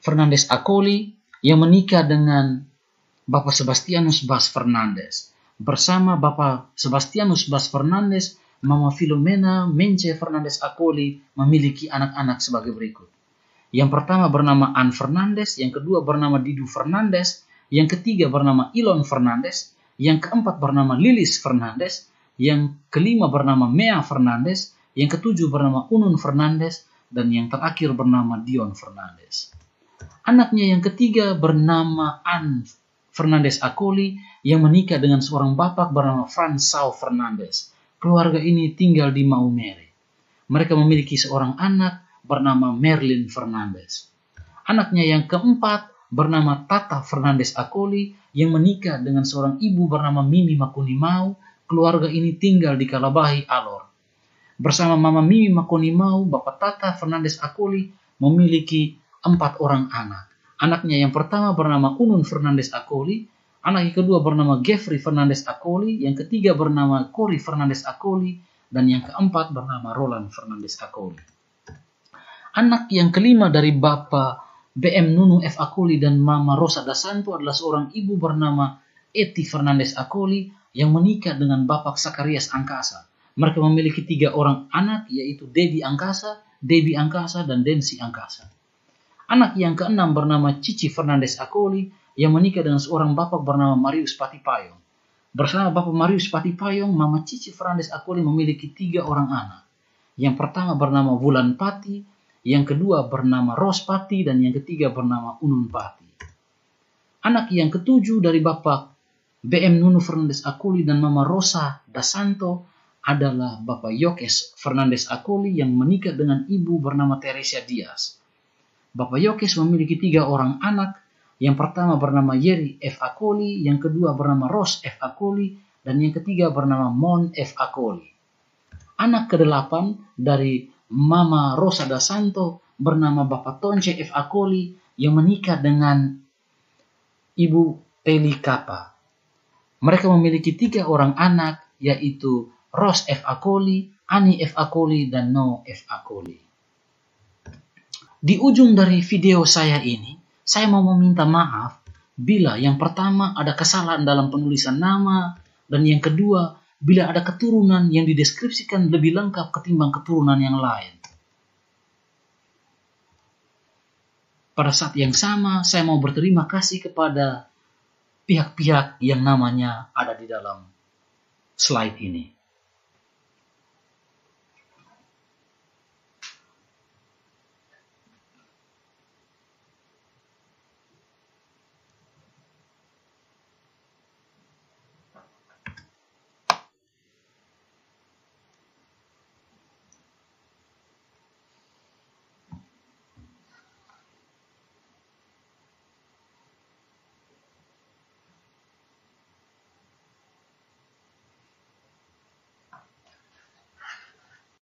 Fernandes Acoli yang menikah dengan Bapak Sebastianus Bas Fernandes bersama Bapak Sebastianus Bas Fernandes, Mama Filomena Menche Fernandes Akoli memiliki anak-anak sebagai berikut. Yang pertama bernama An Fernandes, yang kedua bernama Didu Fernandes, yang ketiga bernama Elon Fernandes, yang keempat bernama Lilis Fernandes, yang kelima bernama Mea Fernandes, yang ketujuh bernama Unun Fernandes, dan yang terakhir bernama Dion Fernandes. Anaknya yang ketiga bernama An. Fernandes Akoli yang menikah dengan seorang bapak bernama Fransau Fernandes. Keluarga ini tinggal di Maumere. Mereka memiliki seorang anak bernama Merlin Fernandes. Anaknya yang keempat bernama Tata Fernandes Akoli yang menikah dengan seorang ibu bernama Mimi Makunimau. Keluarga ini tinggal di Kalabahi Alor. Bersama Mama Mimi Makunimau, Bapak Tata Fernandes Akoli memiliki empat orang anak. Anaknya yang pertama bernama Unun Fernandes Akoli, anak yang kedua bernama Jeffrey Fernandes Akoli, yang ketiga bernama Cory Fernandes Akoli, dan yang keempat bernama Roland Fernandes Akoli. Anak yang kelima dari Bapak BM Nunu F. Akoli dan Mama Rosa Dasanto adalah seorang ibu bernama Eti Fernandes Akoli yang menikah dengan Bapak Sakarias Angkasa. Mereka memiliki tiga orang anak yaitu Debbie Angkasa, Debbie Angkasa, dan Densi Angkasa. Anak yang keenam bernama Cici Fernandez Akoli yang menikah dengan seorang bapak bernama Marius Patipayong. Bersama bapak Marius Patipayong, Mama Cici Fernandez Akoli memiliki tiga orang anak. Yang pertama bernama Wulan Pati, yang kedua bernama Ros Pati, dan yang ketiga bernama Unun Pati. Anak yang ketujuh dari bapak BM Nunu Fernandez Akoli dan Mama Rosa Dasanto adalah Bapak Yokes Fernandez Akoli yang menikah dengan ibu bernama Teresa Diaz. Bapak Yokes memiliki tiga orang anak. Yang pertama bernama Yeri F. Akoli, yang kedua bernama Ross F. Akoli, dan yang ketiga bernama Mon F. Akoli. Anak kedelapan dari Mama Rosa da Santo bernama Bapak Tonce F. Akoli yang menikah dengan Ibu Peli Kapa. Mereka memiliki tiga orang anak yaitu Ross F. Akoli, Ani F. Akoli, dan No F. Akoli. Di ujung dari video saya ini, saya mau meminta maaf bila yang pertama ada kesalahan dalam penulisan nama, dan yang kedua bila ada keturunan yang dideskripsikan lebih lengkap ketimbang keturunan yang lain. Pada saat yang sama, saya mau berterima kasih kepada pihak-pihak yang namanya ada di dalam slide ini.